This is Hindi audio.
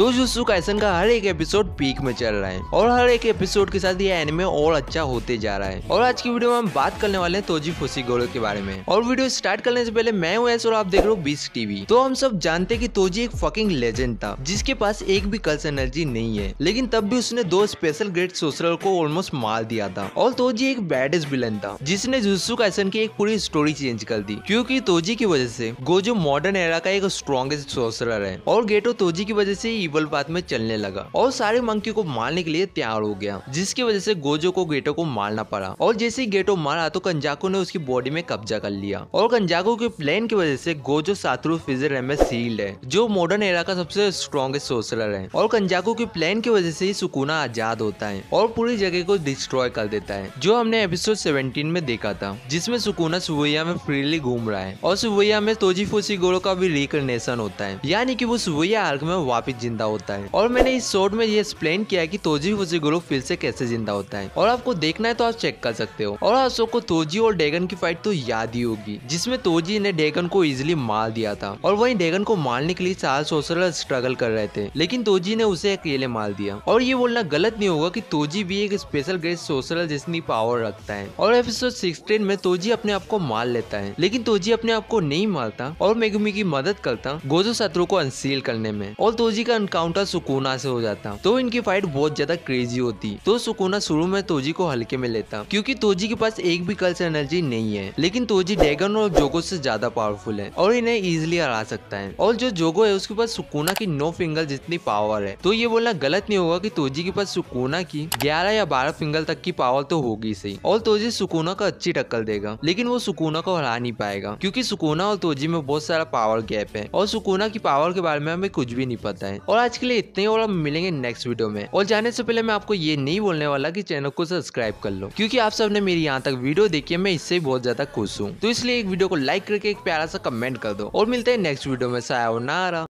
तो जुसु कैसन का हर एक एपिसोड पीक में चल रहा है और हर एक एपिसोड के साथ ये एनिमे और अच्छा होते जा रहा है और आज की वीडियो में हम बात करने वाले हैं तोजी फुसी गोरो के बारे में और वीडियो स्टार्ट करने से पहले मैं हूँ और आप देख रहे हो बीस टीवी तो हम सब जानते की तोजी एक फकिंग लेजेंड था जिसके पास एक भी कल्स एनर्जी नहीं है लेकिन तब भी उसने दो स्पेशल ग्रेट सोशल को ऑलमोस्ट मार दिया था और तोजी एक बैडेस्ट विलन था जिसने जुसु कैसन की एक पूरी स्टोरी चेंज कर दी क्यूँकी तोजी की वजह से गोजो मॉडर्न एरा का एक स्ट्रॉन्गेस्ट सोशलर है और गेटो तोजी की वजह से इवल पाथ में चलने लगा और सारे मंकी को मारने के लिए तैयार हो गया जिसकी वजह से गोजो को गेटो को मारना पड़ा और जैसे ही गेटो मारा तो कंजाको ने उसकी बॉडी में कब्जा कर लिया और कंजाको के प्लान की वजह से गोजो सातरू फिजर एम सील्ड है जो मॉडर्न एरा का सबसे स्ट्रॉन्गेस्ट सोसलर है और कंजाको के प्लान की वजह से ही सुकुना आजाद होता है और पूरी जगह को डिस्ट्रॉय कर देता है जो हमने एपिसोड सेवेंटीन में देखा था जिसमे सुकुना सुवैया में फ्रीली घूम रहा है और सुवैया में फोसी गोड़ो का भी रिकनेशन होता है यानी की वो सुवैया आर्ग में वापिस जिंदा जिंदा होता है और मैंने इस शोर्ट में ये एक्सप्लेन किया है कि तोजी हुजी ग्रुप फिर से कैसे जिंदा होता है और आपको देखना है तो आप चेक कर सकते हो और आप सबको तोजी और डेगन की फाइट तो याद ही होगी जिसमे तोजी ने डेगन को इजिली मार दिया था और वही डेगन को मारने के लिए चार सोसलर स्ट्रगल कर रहे थे लेकिन तोजी ने उसे अकेले मार दिया और ये बोलना गलत नहीं होगा की तोजी भी एक स्पेशल ग्रेस सोसलर जितनी पावर रखता है और एपिसोड सिक्सटीन में तोजी अपने आप को मार लेता है लेकिन तोजी अपने आप को नहीं मारता और मेगुमी की मदद करता गोजो शत्रु को अनसील करने में और तोजी का इनकाउंटर सुकोना से हो जाता तो इनकी फाइट बहुत ज्यादा क्रेजी होती तो सुकोना शुरू में तोजी को हल्के में लेता क्योंकि तोजी के पास एक भी कल्स एनर्जी नहीं है लेकिन तोजी डेगन और जोगो से ज्यादा पावरफुल है और इन्हें इजिली हरा सकता है और जो जोगो है उसके पास सुकोना की नौ फिंगर जितनी पावर है तो ये बोलना गलत नहीं होगा की तोजी के पास सुकोना की ग्यारह या बारह फिंगर तक की पावर तो होगी सही और तोजी सुकोना को अच्छी टक्कर देगा लेकिन वो सुकोना को हरा नहीं पाएगा क्यूँकी सुकोना और तोजी में बहुत सारा पावर गैप है और सुकोना की पावर के बारे में हमें कुछ भी नहीं पता है और आज के लिए इतने और अब मिलेंगे नेक्स्ट वीडियो में और जाने से पहले मैं आपको ये नहीं बोलने वाला की चैनल को सब्सक्राइब कर लो क्यूँकी आप सबने मेरी यहाँ तक वीडियो देखी है मैं इससे बहुत ज्यादा खुश हूँ तो इसलिए एक वीडियो को लाइक करके एक प्यारा सा कमेंट कर दो और मिलते हैं नेक्स्ट वीडियो में साया नारा